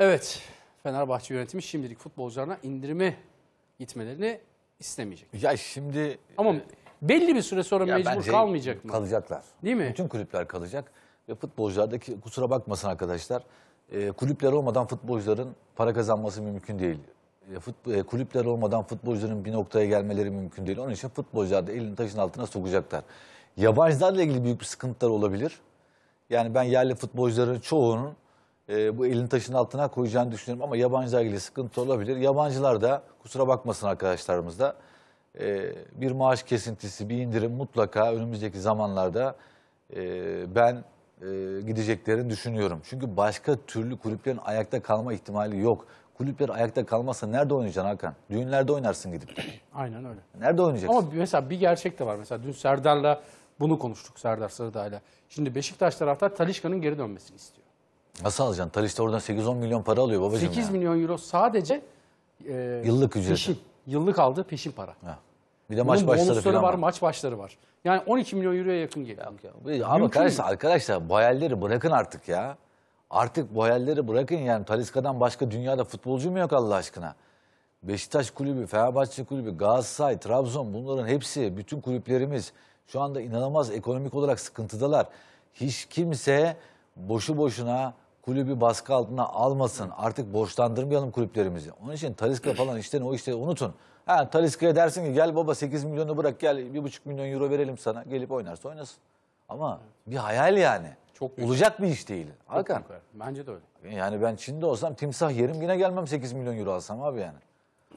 Evet, Fenerbahçe yönetimi şimdilik futbolcularına indirime gitmelerini istemeyecek. Ya şimdi... Ama e, belli bir süre sonra mecbur bence kalmayacak mı? Kalacaklar. Değil mi? Bütün kulüpler kalacak. Ve futbolculardaki kusura bakmasın arkadaşlar. E, kulüpler olmadan futbolcuların para kazanması mümkün değil. E, fut, e, kulüpler olmadan futbolcuların bir noktaya gelmeleri mümkün değil. Onun için futbolcular da elini taşın altına sokacaklar. Yabancılarla ilgili büyük bir sıkıntılar olabilir. Yani ben yerli futbolcuların çoğunun e, bu elin taşın altına koyacağını düşünüyorum ama yabancılar ile sıkıntı olabilir. Yabancılar da kusura bakmasın arkadaşlarımız da e, bir maaş kesintisi, bir indirim mutlaka önümüzdeki zamanlarda e, ben e, gideceklerini düşünüyorum. Çünkü başka türlü kulüplerin ayakta kalma ihtimali yok. Kulüpler ayakta kalmazsa nerede oynayacaksın Hakan? Düğünlerde oynarsın gidip. Aynen öyle. Nerede oynayacaksın? Ama mesela bir gerçek de var. Mesela dün Serdar'la bunu konuştuk Serdar Sarıdağ'la. Şimdi Beşiktaş taraftar Talişka'nın geri dönmesini istiyor. Nasıl alacaksın? Talis'te oradan 8-10 milyon para alıyor babacığım 8 ya. milyon euro sadece e, Yıllık ücreti. peşin. Yıllık aldığı peşin para. Ha. Bir de maç Bunun başları bonusları falan var, var. maç başları var. Yani 12 milyon euroya yakın geliyor. Yok ya. Ama arkadaşlar, arkadaşlar bu hayalleri bırakın artık ya. Artık bu hayalleri bırakın yani. Taliska'dan başka dünyada futbolcu mu yok Allah aşkına? Beşiktaş kulübü, Fenerbahçe kulübü, Galatasaray, Trabzon bunların hepsi, bütün kulüplerimiz şu anda inanılmaz ekonomik olarak sıkıntıdalar. Hiç kimse boşu boşuna kulübü baskı altına almasın. Artık borçlandırmayalım kulüplerimizi. Onun için Taliska falan işlerini o işleri unutun. Ha Taliska'ya dersin ki gel baba 8 milyonu bırak gel 1,5 milyon euro verelim sana. Gelip oynarsa oynasın. Ama bir hayal yani. Çok Olacak bir iş değil. Hakan. Bence de öyle. Yani ben Çin'de olsam timsah yerim yine gelmem 8 milyon euro alsam abi yani.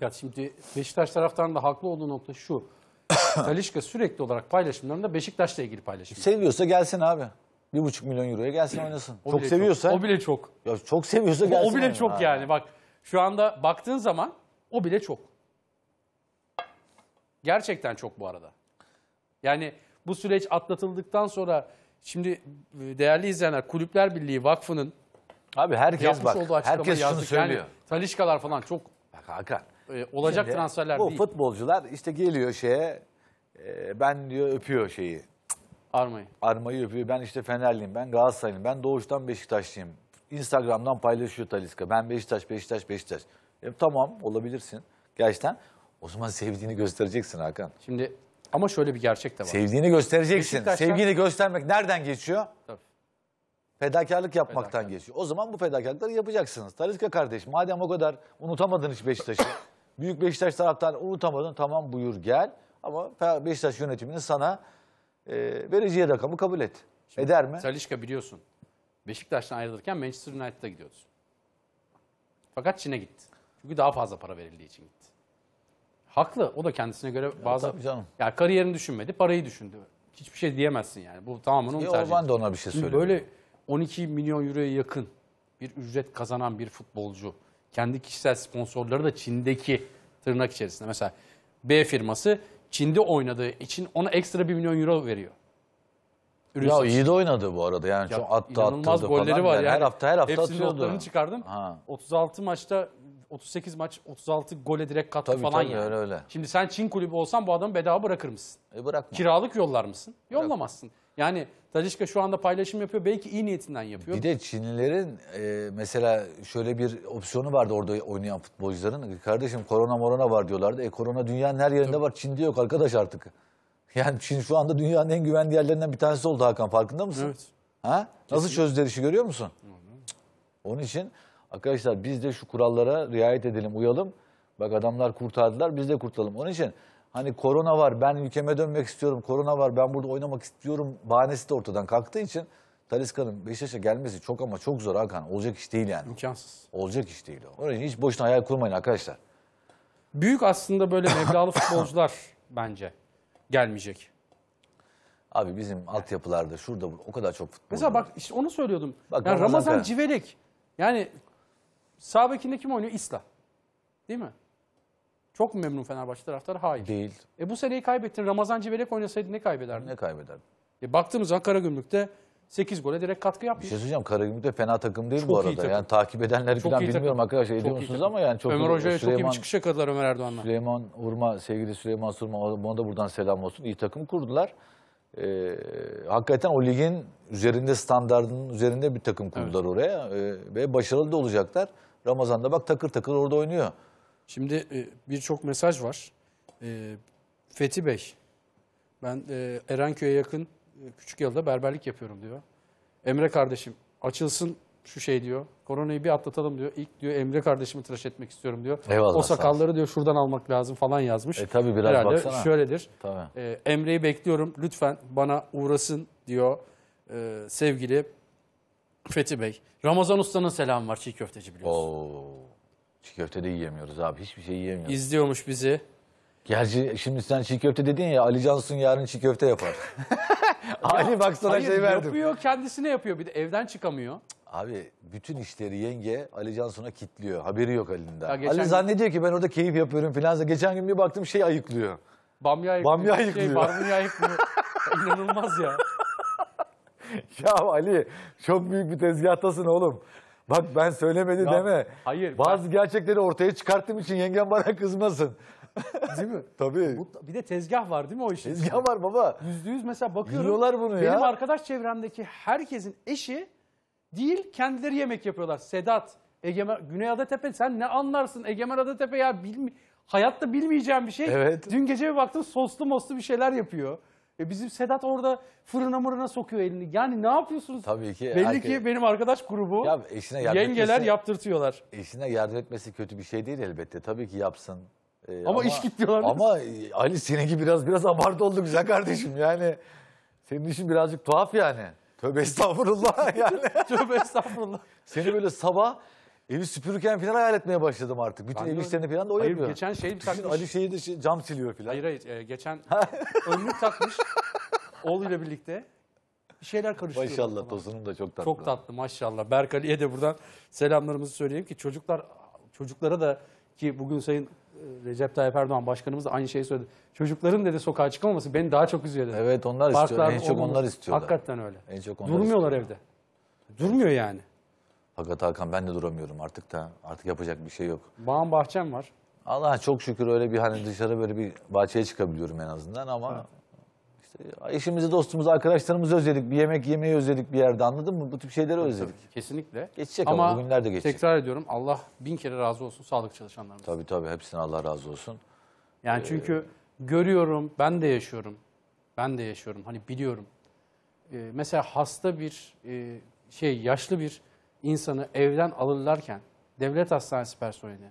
Ya şimdi Beşiktaş taraftan da haklı olduğu nokta şu. Talişka sürekli olarak paylaşımlarında Beşiktaş'la ilgili paylaşım. Seviyorsa gelsin abi. Bir buçuk milyon euroya gelsin oynasın. O çok bile seviyorsa. Çok. O bile çok. Ya çok seviyorsa gelsin. o bile çok ha. yani bak. Şu anda baktığın zaman o bile çok. Gerçekten çok bu arada. Yani bu süreç atlatıldıktan sonra şimdi e, değerli izleyenler Kulüpler Birliği Vakfı'nın Abi herkes bak. Herkes şunu yazdık. söylüyor. Yani, talişkalar falan çok bak Hakan. E, olacak şimdi, transferler bu değil. Bu futbolcular işte geliyor şeye e, ben diyor öpüyor şeyi Armayı. Armayı öpüyor. Ben işte Fenerliyim, ben Galatasaraylıyım, ben doğuştan Beşiktaşlıyım. Instagram'dan paylaşıyor Taliska. Ben Beşiktaş, Beşiktaş, Beşiktaş. E, tamam olabilirsin gerçekten. O zaman sevdiğini göstereceksin Hakan. Şimdi ama şöyle bir gerçek de var. Sevdiğini göstereceksin. Beşiktaş'tan- Sevgini göstermek nereden geçiyor? Tabii. Fedakarlık yapmaktan Fedakarlık. geçiyor. O zaman bu fedakarlıkları yapacaksınız. Taliska kardeş madem o kadar unutamadın hiç Beşiktaş'ı. büyük Beşiktaş taraftan unutamadın tamam buyur gel. Ama Beşiktaş yönetiminin sana e, ee, vereceği rakamı kabul et. Şimdi, Eder mi? Salişka biliyorsun. Beşiktaş'tan ayrılırken Manchester United'a gidiyordu. Fakat Çin'e gitti. Çünkü daha fazla para verildiği için gitti. Haklı. O da kendisine göre bazı... Ya, canım. Yani kariyerini düşünmedi, parayı düşündü. Hiçbir şey diyemezsin yani. Bu tamamen onun e, tercihi. Ben ona bir şey söylüyorum. Böyle 12 milyon euroya yakın bir ücret kazanan bir futbolcu. Kendi kişisel sponsorları da Çin'deki tırnak içerisinde. Mesela B firması Çin'de oynadığı için ona ekstra 1 milyon euro veriyor. Ürün ya satışı. iyi de oynadı bu arada yani. Ya, çok attı inanılmaz attı golleri var yani. Her hafta her hafta Hepsinin atıyordu. Hepsinin çıkardım. Ha. 36 maçta 38 maç 36 gole direkt katkı tabii, falan tabii, yani. Öyle, öyle. Şimdi sen Çin kulübü olsan bu adamı bedava bırakır mısın? E bırakma. Kiralık yollar mısın? Yollamazsın. Bırakma. Yani Talişka şu anda paylaşım yapıyor. Belki iyi niyetinden yapıyor. Bir de Çinlilerin e, mesela şöyle bir opsiyonu vardı orada oynayan futbolcuların. Kardeşim korona morona var diyorlardı. E korona dünyanın her yerinde Tabii. var. Çin'de yok arkadaş artık. Yani Çin şu anda dünyanın en güvenli yerlerinden bir tanesi oldu Hakan. Farkında mısın? Evet. Ha? Nasıl Kesinlikle. çözdüler işi görüyor musun? Hı hı. Onun için arkadaşlar biz de şu kurallara riayet edelim, uyalım. Bak adamlar kurtardılar biz de kurtulalım. Onun için hani korona var ben ülkeme dönmek istiyorum, korona var ben burada oynamak istiyorum bahanesi de ortadan kalktığı için Taliska'nın Beşiktaş'a gelmesi çok ama çok zor Hakan. Olacak iş değil yani. İmkansız. Olacak iş değil o. hiç boşuna hayal kurmayın arkadaşlar. Büyük aslında böyle meblalı futbolcular bence gelmeyecek. Abi bizim altyapılarda şurada o kadar çok futbol. Mesela bak işte onu söylüyordum. Bak, yani Ramazan, Ramazan Civelek. Yani sağ bekinde kim oynuyor? İsla. Değil mi? Çok mu memnun Fenerbahçe taraftarı? Hayır. Değil. E bu seneyi kaybettin. Ramazan Civelek oynasaydı ne kaybederdin? Ne kaybederdin? E baktığımız zaman Karagümrük'te 8 gole direkt katkı yapmış. Bir şey söyleyeceğim. Karagümrük de fena takım değil çok bu arada. Takım. Yani takip edenler çok falan bilmiyorum takım. arkadaşlar. ediyor musunuz ama yani çok Ömer Hoca'ya çok iyi bir çıkış yakaladılar Ömer Erdoğan'la. Süleyman Urma, sevgili Süleyman Surma ona da buradan selam olsun. İyi takım kurdular. Ee, hakikaten o ligin üzerinde standartının üzerinde bir takım kurdular evet. oraya. Ee, ve başarılı da olacaklar. Ramazan'da bak takır takır orada oynuyor. Şimdi e, birçok mesaj var. E, Fethi Bey, ben e, Erenköy'e yakın e, küçük yılda berberlik yapıyorum diyor. Emre kardeşim açılsın şu şey diyor. Koronayı bir atlatalım diyor. İlk diyor Emre kardeşimi tıraş etmek istiyorum diyor. Eyvallah, o sakalları diyor şuradan almak lazım falan yazmış. E tabii biraz Herhalde baksana. şöyledir. Tabii. E, Emre'yi bekliyorum lütfen bana uğrasın diyor e, sevgili Fethi Bey. Ramazan Usta'nın selamı var çiğ köfteci biliyorsun. Oo. Çiğ köfte de yiyemiyoruz abi. Hiçbir şey yiyemiyoruz. İzliyormuş bizi. Gerçi şimdi sen çiğ köfte dedin ya Ali Cansun yarın çiğ köfte yapar. Ali bak sana Hayır, şey verdim. yapıyor kendisine yapıyor. Bir de evden çıkamıyor. Abi bütün işleri yenge Ali Cansun'a kilitliyor Haberi yok Ali'nin daha. Ya Ali gün- zannediyor ki ben orada keyif yapıyorum filan. Geçen gün bir baktım şey ayıklıyor. Bamya yıkıyor. Bamya yıkılıyor. Şey, barbunya yıkıyor. İnanılmaz ya. Ya Ali çok büyük bir tezgahtasın oğlum. Bak ben söylemedi Ya, deme. hayır, Bazı gerçekleri ortaya çıkarttığım için yengem bana kızmasın. Değil mi? Tabii. Bu- Bir de tezgah var değil mi o işin? Tezgah var baba. Yüzde yüz mesela bakıyorum. Yiyorlar bunu benim arkadaş çevremdeki herkesin eşi değil kendileri yemek yapıyorlar. Sedat, Egemen, Güney Adatepe sen ne anlarsın Egemen Adatepe ya bilmi hayatta bilmeyeceğim bir şey. Evet. Dün gece bir baktım soslu moslu bir şeyler yapıyor. E bizim Sedat orada fırına mırına sokuyor elini. Yani ne yapıyorsunuz? Tabii ki. Belli herkes... ki benim arkadaş grubu ya eşine yardım yengeler etmesi, yaptırtıyorlar. Eşine yardım etmesi kötü bir şey değil elbette. Tabii ki yapsın. Ee, ama, ama iş gitmiyorlar. Ama e, Ali seninki biraz biraz abartı oldu güzel kardeşim. Yani senin işin birazcık tuhaf yani. Tövbe estağfurullah yani. Tövbe estağfurullah. Seni böyle sabah Evi süpürürken falan hayal etmeye başladım artık. Bütün Ben ev de- işlerini falan da o Hayır yapıyor. geçen şey bir takmış. Ali şeyi de şey- cam siliyor falan. Hayır hayır e, geçen önlük takmış oğluyla birlikte bir şeyler karıştırıyor. Maşallah ortama. tosunum da çok tatlı. Çok tatlı maşallah. Berk Ali'ye de buradan selamlarımızı söyleyeyim ki çocuklar çocuklara da ki bugün Sayın e, Recep Tayyip Erdoğan başkanımız da aynı şeyi söyledi. Çocukların dedi sokağa çıkamaması beni daha çok üzüyor dedi. Evet onlar istiyor. En çok onlar istiyorlar. Hakikaten öyle. En çok onlar Durmuyorlar evde. Durmuyor yani. Fakat Hakan ben de duramıyorum artık da. Artık yapacak bir şey yok. Bağım bahçem var. Allah çok şükür öyle bir hani dışarı böyle bir bahçeye çıkabiliyorum en azından ama işte işimizi, dostumuz arkadaşlarımızı özledik. Bir yemek yemeyi özledik bir yerde anladın mı? Bu tip şeyleri özledik. kesinlikle. Geçecek ama, ama günler de geçecek. tekrar ediyorum Allah bin kere razı olsun sağlık çalışanlarımız. Tabii tabii hepsine Allah razı olsun. Yani ee, çünkü görüyorum ben de yaşıyorum. Ben de yaşıyorum hani biliyorum. Ee, mesela hasta bir e, şey yaşlı bir insanı evden alırlarken devlet hastanesi personeli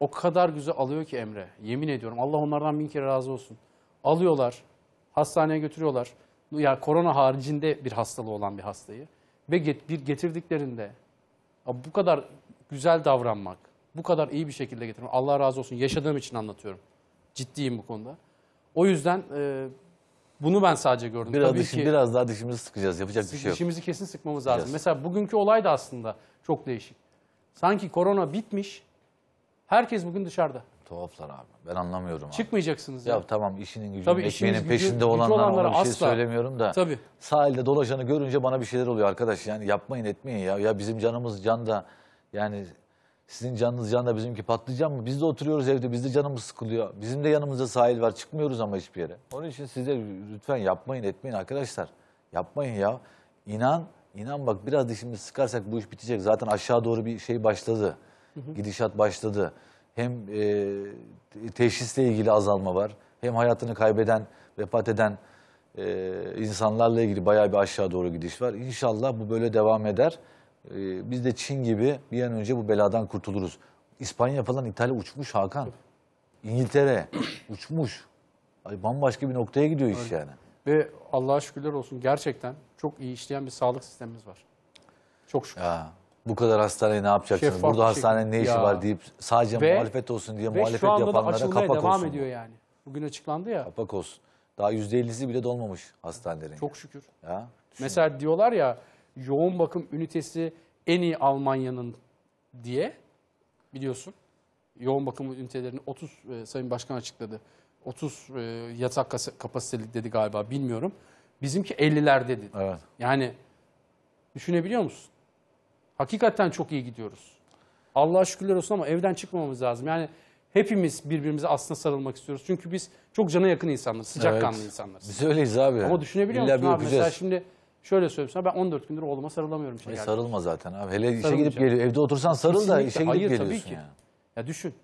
o kadar güzel alıyor ki Emre. Yemin ediyorum Allah onlardan bin kere razı olsun. Alıyorlar, hastaneye götürüyorlar. ya korona haricinde bir hastalığı olan bir hastayı. Ve bir getirdiklerinde bu kadar güzel davranmak, bu kadar iyi bir şekilde getirmek. Allah razı olsun yaşadığım için anlatıyorum. Ciddiyim bu konuda. O yüzden... Bunu ben sadece gördüm. Biraz, Tabii dişi, ki, biraz daha dişimizi sıkacağız. Yapacak bir şey yok. Dişimizi kesin sıkmamız lazım. Biraz. Mesela bugünkü olay da aslında çok değişik. Sanki korona bitmiş. Herkes bugün dışarıda. Tuhaflar abi. Ben anlamıyorum abi. Çıkmayacaksınız ya. Ya tamam işinin gücünün, Tabii ekmeğinin işimiz, peşinde gücü, olanlara ona bir şey asla. söylemiyorum da. Tabii. Sahilde dolaşanı görünce bana bir şeyler oluyor arkadaş. Yani yapmayın etmeyin ya. Ya bizim canımız can da yani sizin canınız can da bizimki patlayacak mı? Biz de oturuyoruz evde, biz de canımız sıkılıyor. Bizim de yanımızda sahil var, çıkmıyoruz ama hiçbir yere. Onun için size lütfen yapmayın, etmeyin arkadaşlar. Yapmayın ya. İnan, inan bak biraz dişimizi sıkarsak bu iş bitecek. Zaten aşağı doğru bir şey başladı. Gidişat başladı. Hem e, teşhisle ilgili azalma var. Hem hayatını kaybeden, vefat eden e, insanlarla ilgili bayağı bir aşağı doğru gidiş var. İnşallah bu böyle devam eder. Ee, biz de Çin gibi bir an önce bu beladan kurtuluruz. İspanya falan İtalya uçmuş Hakan. İngiltere uçmuş. Ay bambaşka bir noktaya gidiyor iş yani. Ve Allah'a şükürler olsun gerçekten çok iyi işleyen bir sağlık sistemimiz var. Çok şükür. Ya bu kadar hastaneye ne yapacaksınız? Şeffaf Burada bir ne işi Ya. var deyip sadece Ve- muhalefet olsun diye Ve muhalefet da yapanlara kapak devam olsun. ediyor yani. Bugün açıklandı ya. Kapak olsun. Daha %50'si bile dolmamış hastanelerin. Çok şükür. Ya. Mesela diyorlar ya yoğun bakım ünitesi en iyi Almanya'nın diye biliyorsun. Yoğun bakım ünitelerini 30 e, Sayın Başkan açıkladı. 30 e, yatak kapasiteli dedi galiba bilmiyorum. Bizimki 50'lerde dedi. Evet. Yani düşünebiliyor musun? Hakikaten çok iyi gidiyoruz. Allah'a şükürler olsun ama evden çıkmamamız lazım. Yani hepimiz birbirimize aslında sarılmak istiyoruz. Çünkü biz çok cana yakın insanlarız, sıcakkanlı evet. insanlarız. Biz öyleyiz abi. Ama düşünebiliyor İlla musun abi? Okuyacağız. Mesela şimdi Şöyle söyleyeyim sana ben 14 gündür oğluma sarılamıyorum. Işe e, sarılma zaten abi. Hele işe Sarılacağım. gidip geliyor. Evde otursan sarıl da işe gidip Hayır, geliyorsun tabii ki. yani. Ya düşün.